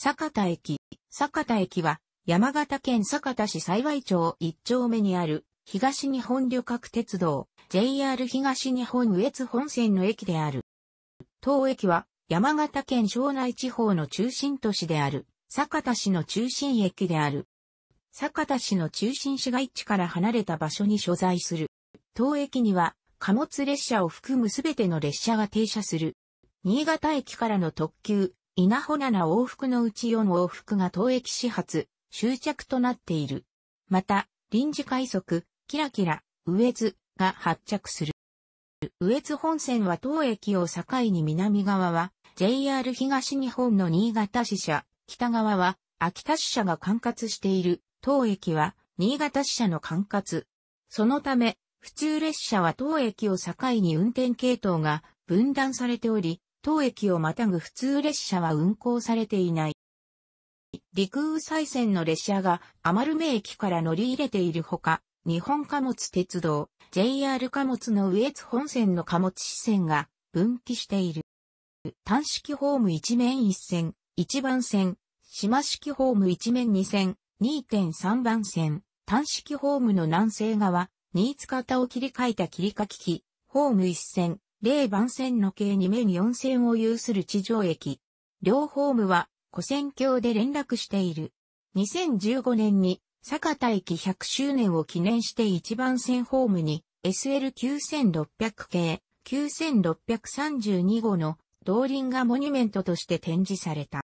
坂田駅。坂田駅は、山形県坂田市幸町一丁目にある、東日本旅客鉄道、JR 東日本上越本線の駅である。当駅は、山形県庄内地方の中心都市である、坂田市の中心駅である。坂田市の中心市街地から離れた場所に所在する。当駅には、貨物列車を含むすべての列車が停車する。新潟駅からの特急、稲穂7往復のうち4往復が当駅始発、終着となっている。また、臨時快速、キラキラ、上津が発着する。上津本線は当駅を境に南側は JR 東日本の新潟支社、北側は秋田支社が管轄している当駅は新潟支社の管轄。そのため、普通列車は当駅を境に運転系統が分断されており、当駅をまたぐ普通列車は運行されていない。陸羽西線の列車が余目駅から乗り入れているほか、日本貨物鉄道、JR 貨物の上越本線の貨物支線が分岐している。単式ホーム一面一線、一番線、島式ホーム一面二線、2.3番線、単式ホームの南西側、新津方を切り替えた切りかき機、ホーム一線、0番線の計2面4線を有する地上駅。両ホームは、古線橋で連絡している。2015年に、坂田駅100周年を記念して1番線ホームに、SL9600 系、9632号の、動輪がモニュメントとして展示された。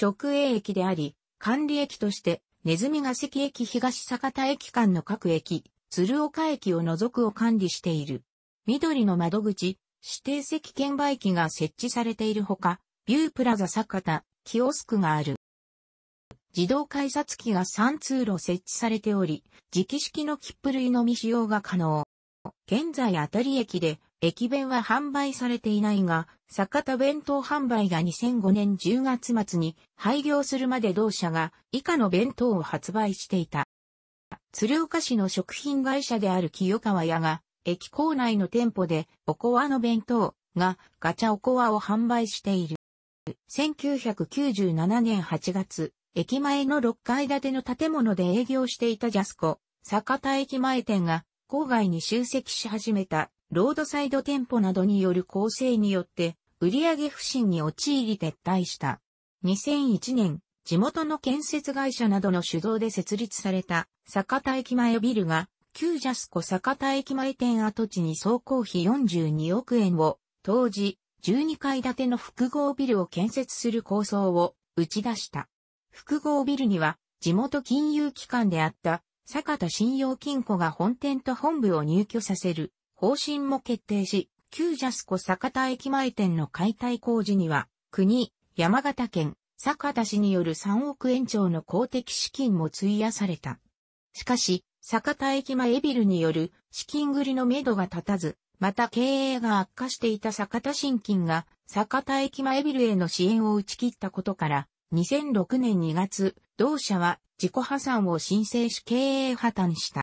直営駅であり、管理駅として、ネズミが関駅東坂田駅間の各駅、鶴岡駅を除くを管理している。緑の窓口、指定席券売機が設置されているほか、ビュープラザ坂田、キオスクがある。自動改札機が3通路設置されており、直式の切符類のみ使用が可能。現在あたり駅で、駅弁は販売されていないが、坂田弁当販売が2005年10月末に廃業するまで同社が以下の弁当を発売していた。鶴岡市の食品会社である清川屋が駅構内の店舗で、おこわの弁当がガチャおこわを販売している。1997年8月、駅前の6階建ての建物で営業していたジャスコ、坂田駅前店が郊外に集積し始めたロードサイド店舗などによる構成によって売上不振に陥り撤退した。2001年、地元の建設会社などの主導で設立された坂田駅前ビルが旧ジャスコ坂田駅前店跡地に総工費42億円を、当時、12階建ての複合ビルを建設する構想を打ち出した。複合ビルには、地元金融機関であった坂田信用金庫が本店と本部を入居させる方針も決定し、旧ジャスコ坂田駅前店の解体工事には、国、山形県、坂田市による3億円超の公的資金も費やされた。しかし、酒田駅前ビルによる資金繰りのめどが立たず、また経営が悪化していた酒田新金が酒田駅前ビルへの支援を打ち切ったことから、2006年2月、同社は自己破産を申請し経営破綻した。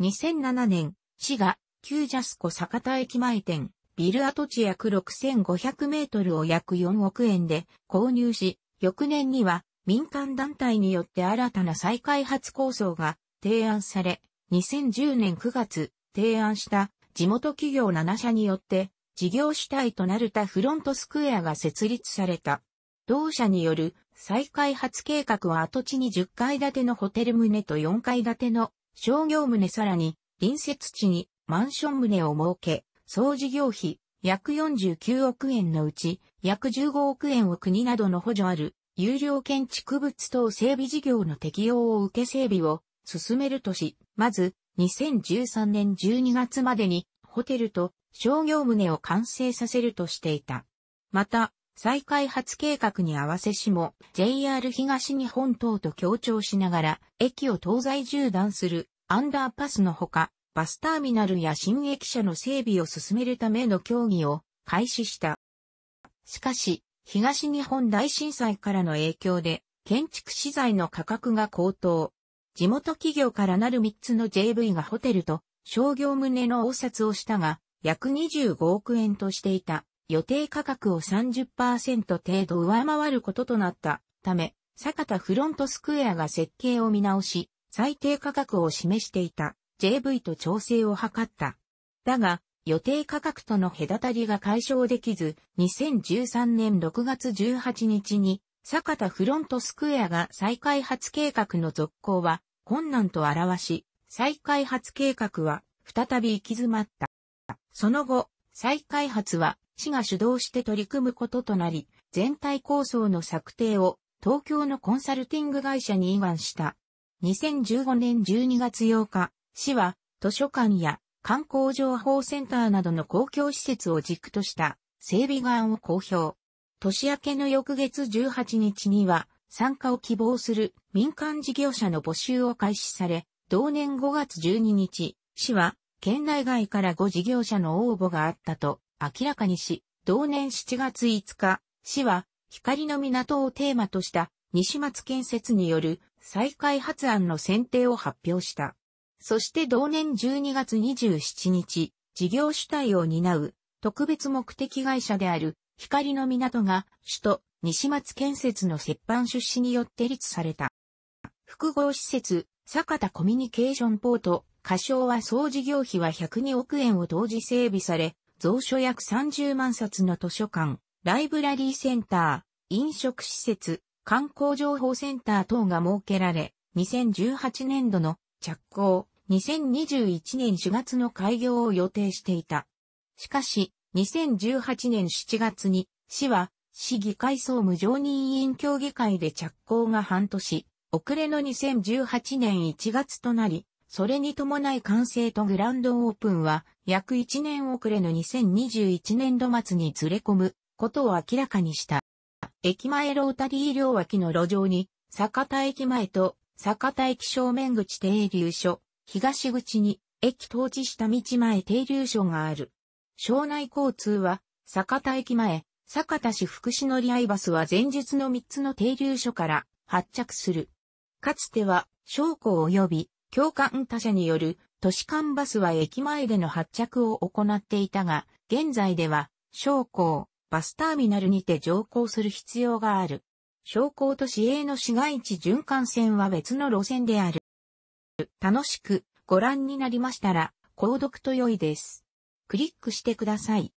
2007年、市が旧ジャスコ酒田駅前店、ビル跡地約6500メートルを約4億円で購入し、翌年には民間団体によって新たな再開発構想が提案され、2010年9月、提案した地元企業7社によって、事業主体となるたフロントスクエアが設立された。同社による再開発計画は跡地に10階建てのホテル棟と4階建ての商業棟さらに隣接地にマンション棟を設け、総事業費約49億円のうち約15億円を国などの補助ある有料建築物等整備事業の適用を受け整備を進めるとし、まず、2013年12月までに、ホテルと商業棟を完成させるとしていた。また、再開発計画に合わせしも、JR 東日本等と協調しながら、駅を東西縦断するアンダーパスのほか、バスターミナルや新駅舎の整備を進めるための協議を開始した。しかし、東日本大震災からの影響で、建築資材の価格が高騰、地元企業からなる3つの JV がホテルと商業棟の応札をしたが、約25億円としていた予定価格を30%程度上回ることとなったため、坂田フロントスクエアが設計を見直し、最低価格を示していた JV と調整を図った。だが、予定価格との隔たりが解消できず、2013年6月18日に坂田フロントスクエアが再開発計画の続行は困難と表し、再開発計画は再び行き詰まった。その後、再開発は市が主導して取り組むこととなり、全体構想の策定を東京のコンサルティング会社に依願した。2015年12月8日、市は図書館や観光情報センターなどの公共施設を軸とした整備案を公表。年明けの翌月18日には、参加を希望する民間事業者の募集を開始され、同年5月12日、市は、県内外から5事業者の応募があったと明らかにし、同年7月5日、市は、光の港をテーマとした西松建設による再開発案の選定を発表した。そして同年12月27日、事業主体を担う特別目的会社である光の港が首都西松建設の折半出資によって立された。複合施設、坂田コミュニケーションポート、仮称は総事業費は102億円を同時整備され、蔵書約30万冊の図書館、ライブラリーセンター、飲食施設、観光情報センター等が設けられ、2018年度の着工、2021年4月の開業を予定していた。しかし、2018年7月に、市は、市議会総務常任委員協議会で着工が半年、遅れの2018年1月となり、それに伴い完成とグランドオープンは、約1年遅れの2021年度末にずれ込むことを明らかにした。駅前ロータリー両脇の路上に、坂田駅前と坂田駅正面口停留所、東口に駅治地た道前停留所がある。庄内交通は、坂田駅前、坂田市福祉乗り合いバスは前述の3つの停留所から発着する。かつては、商工及び、教官他社による、都市間バスは駅前での発着を行っていたが、現在では、商工、バスターミナルにて乗降する必要がある。商工と市営の市街地循環線は別の路線である。楽しくご覧になりましたら、購読と良いです。クリックしてください。